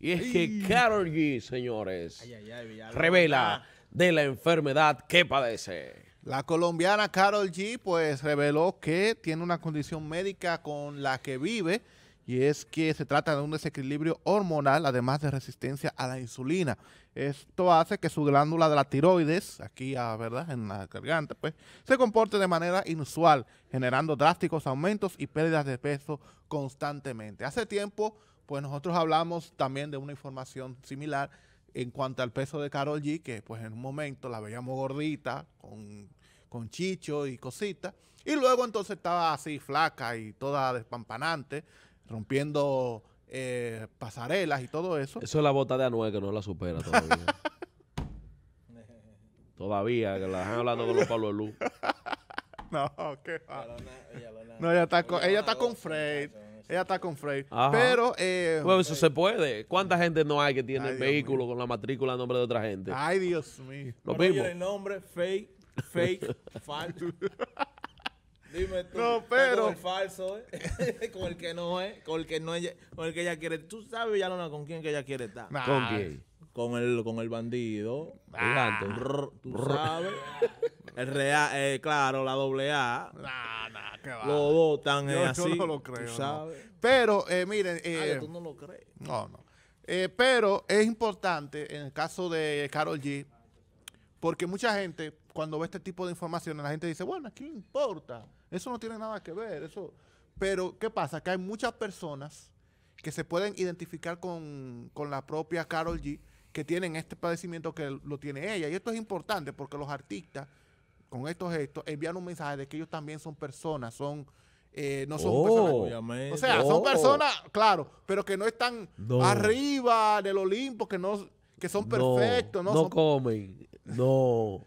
Y es que Carol G, señores, revela de la enfermedad que padece. La colombiana Carol G, pues reveló que tiene una condición médica con la que vive y es que se trata de un desequilibrio hormonal, además de resistencia a la insulina. Esto hace que su glándula de la tiroides, aquí ah, ¿verdad? en la garganta, pues, se comporte de manera inusual, generando drásticos aumentos y pérdidas de peso constantemente. Hace tiempo pues nosotros hablamos también de una información similar en cuanto al peso de Carol G, que pues en un momento la veíamos gordita, con, con chicho y cositas, y luego entonces estaba así flaca y toda despampanante, rompiendo eh, pasarelas y todo eso. Eso es la bota de Anuel que no la supera todavía. todavía, que la están hablando con los Pablo Luz. no, qué va. No, ella está con, ella está con Fred. Ella está con Frey. Pero. Eh, eso eh, se puede. ¿Cuánta gente no hay que tiene el vehículo con la matrícula a nombre de otra gente? Ay, Dios mío. Lo mismo. El nombre, fake, fake, falso. Dime tú. No, pero. Con el falso, ¿eh? con el que no es, eh. con el que no es, con el que ella quiere. Tú sabes, ya no, con quién que ella quiere estar. Ah. ¿Con quién? Con el, con el bandido. Ah. Tú Real, eh, claro, la doble A. qué va. Los dos así. no lo creo. Pero, eh, miren. Eh, tú no lo crees. No, no. pero es importante en el caso de Carol G, porque mucha gente, cuando ve este tipo de informaciones, la gente dice, bueno, ¿qué importa? Eso no tiene nada que ver. eso Pero, ¿qué pasa? Que hay muchas personas que se pueden identificar con, con la propia Carol G que tienen este padecimiento que lo tiene ella. Y esto es importante porque los artistas con estos gestos, envían un mensaje de que ellos también son personas, son... Eh, no son oh. personas. O sea, son oh. personas, claro, pero que no están arriba del Olimpo, que no, que son perfectos, no, no, comen, no.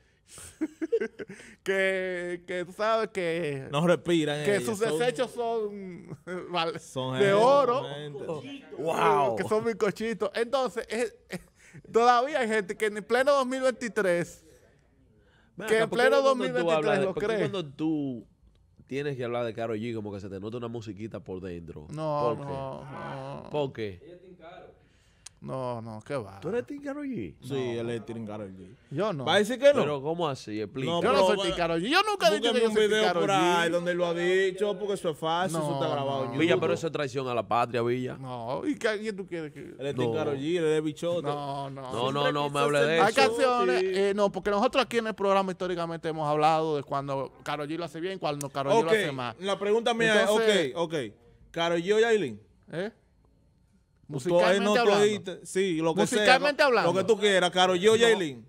que, que tú sabes que no respiran que sus desechos son, de oro wow. que son cochitos... entonces eh, todavía hay gente que en el pleno 2023 que en pleno 2023 lo crees. cuando tú tienes que hablar de Karol G como que se te nota una musiquita por dentro? No, ¿Por no, qué? no. ¿Por qué? No, no, qué va. ¿Tú eres Team Karol G? Sí, él es Team Karol G. Yo no. a decir que no. Pero ¿cómo así? Explícame. yo no soy Team Karol G. Yo nunca he dicho que yo soy un video por ahí donde lo ha dicho, porque eso es fácil, No, eso está grabado. yo. Villa, pero eso es traición a la patria, Villa. No, ¿y qué, qué tú quieres que.? Él es Team G, él es bichote. No, no. No, no, no me hable de eso. Hay canciones, eh, no, porque nosotros aquí en el programa históricamente hemos hablado de cuando Karol G lo hace bien, cuando Karol G lo hace mal. la pregunta mía es, ok, ok. G o Yailin? ¿Eh? Musicalmente hablando. sí, lo que musicalmente hablando. Lo que tú quieras, Carol G o Jaylin.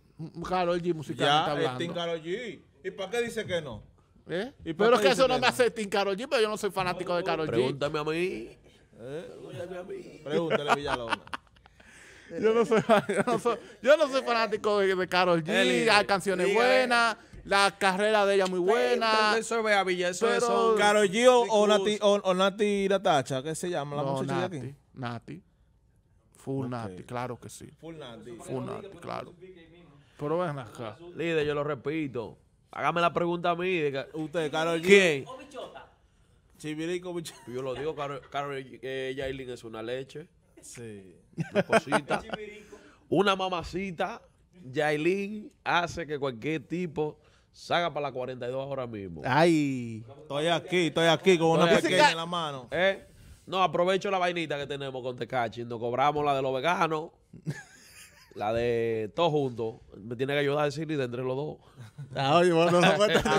Carol mm, G, musicalmente hablando. Ya, Carol G. ¿Y para qué dice que no? ¿Eh? pero es que eso no me hace Tim Carol G, pero yo no soy fanático de Carol G. Pregúntame a mí. Pregúntame a mí. Pregúntale a Villalona. yo, no soy, yo, no soy, fanático de, Carol G. hay canciones buenas. La carrera de ella muy buena. Eso es eso es. Carol G o, Nati, o, Natacha, ¿qué se llama la no, Nati, Nati. Full claro que sí. Full Nati. claro. Pero ven acá. Líder, yo lo repito. Hágame la pregunta a mí. usted, Carol ¿Quién? ¿O bichota? Chivirico, Yo lo digo, Carol, G. Yailin es una leche. Sí. Una cosita. una mamacita. Yailin hace que cualquier tipo salga para la 42 ahora mismo. Ay. Estoy aquí, estoy aquí con una pequeña en la mano. ¿Eh? No, aprovecho la vainita que tenemos con Tecachi. Nos cobramos la de los veganos, la de todos juntos. Me tiene que ayudar a decir de entre los dos. Ah, bueno, no me ah,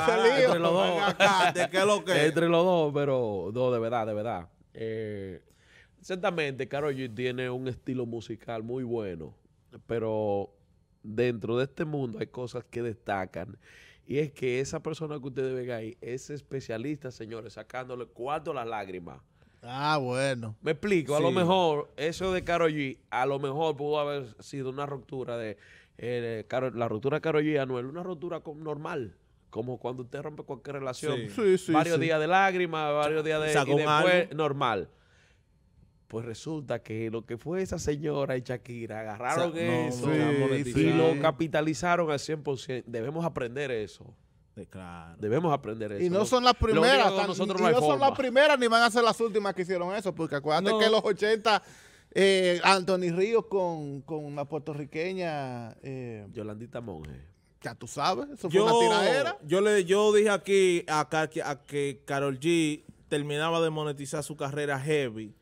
Entre los dos. ¿De qué lo que? Entre los dos, pero no, de verdad, de verdad. Eh, ciertamente, Carol G tiene un estilo musical muy bueno, pero dentro de este mundo hay cosas que destacan. Y es que esa persona que ustedes ven ahí es especialista, señores, sacándole cuarto las lágrimas Ah, bueno. Me explico, a lo mejor eso de Karol G, a lo mejor pudo haber sido una ruptura de, eh, la ruptura de Karol G Anuel, una ruptura normal. Como cuando usted rompe cualquier relación. varios días de lágrimas, varios días de... y después, normal. Pues resulta que lo que fue esa señora y Shakira agarraron eso y lo capitalizaron al 100%. Debemos aprender eso. Eh, Debemos aprender eso. Y no son las primeras. no, son las primeras ni van a ser las últimas que hicieron eso, porque acuérdate que en los 80 eh, Anthony Ríos con, con una puertorriqueña... Eh, Yolandita Monge. Ya tú sabes, eso yo, fue una tiradera. Yo, le, yo dije aquí a, a, que Carol G terminaba de monetizar su carrera heavy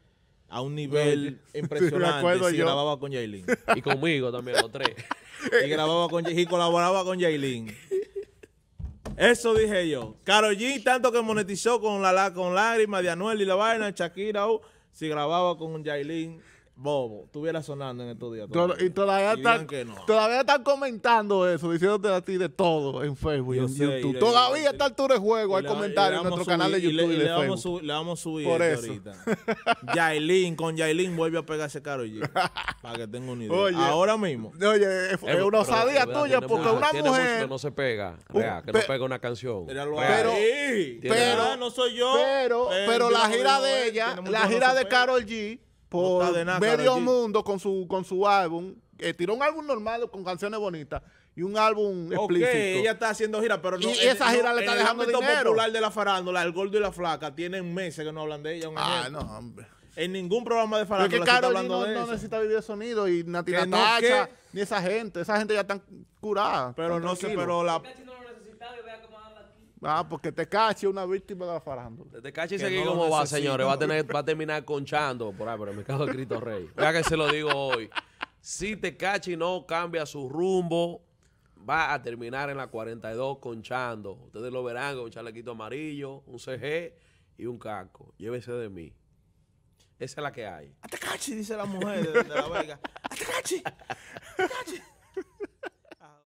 a un nivel impresionante grababa con Jailin. y conmigo también, los tres. y grababa con y colaboraba con Jailin. Eso dije yo. Caro G, tanto que monetizó con la, con lágrimas de Anuel y la vaina, Shakira, oh, si grababa con un Jailin. Bobo, estuviera sonando en estos días. Y todavía, están, comentando eso, diciéndote a ti de todo en Facebook y en YouTube. todavía está altura de juego, hay comentarios en nuestro canal de YouTube y, le, de Facebook. Vamos le, Vamos a subir Por este eso. ahorita. Yailin, con Yailin vuelve a pegarse Carol G. para que tenga un idea. Oye, Ahora mismo. Oye, es, eh, una osadía tuya porque una mujer... que no se pega, que no pega una canción. Pero, pero, ah, no soy yo. Pero, pero la gira de ella, la gira de Carol G por medio mundo con su, con su álbum. tiró un álbum normal con canciones bonitas y un álbum explícito. Okay, ella está haciendo gira, pero no. Y esa gira le está dejando el dinero. popular de la farándula, el gordo y la flaca, tienen meses que no hablan de ella. ah, no, hombre. En ningún programa de farándula es que hablando no, no necesita vivir de sonido y Nati Natacha, ni esa gente. Esa gente ya están curada. Pero no sé, pero la... Ah, porque Tecachi es una víctima de la farándula. Tecachi seguí no como va, señores. Va a, tener, va terminar conchando por ahí, pero me cago caso de Cristo Rey. Vea que se lo digo hoy. Si Tecachi no cambia su rumbo, va a terminar en la 42 conchando. Ustedes lo verán con un chalequito amarillo, un CG y un casco. Llévese de mí. Esa es la que hay. Tecachi, dice la mujer de, la verga. ¡Atecachi! Tecachi.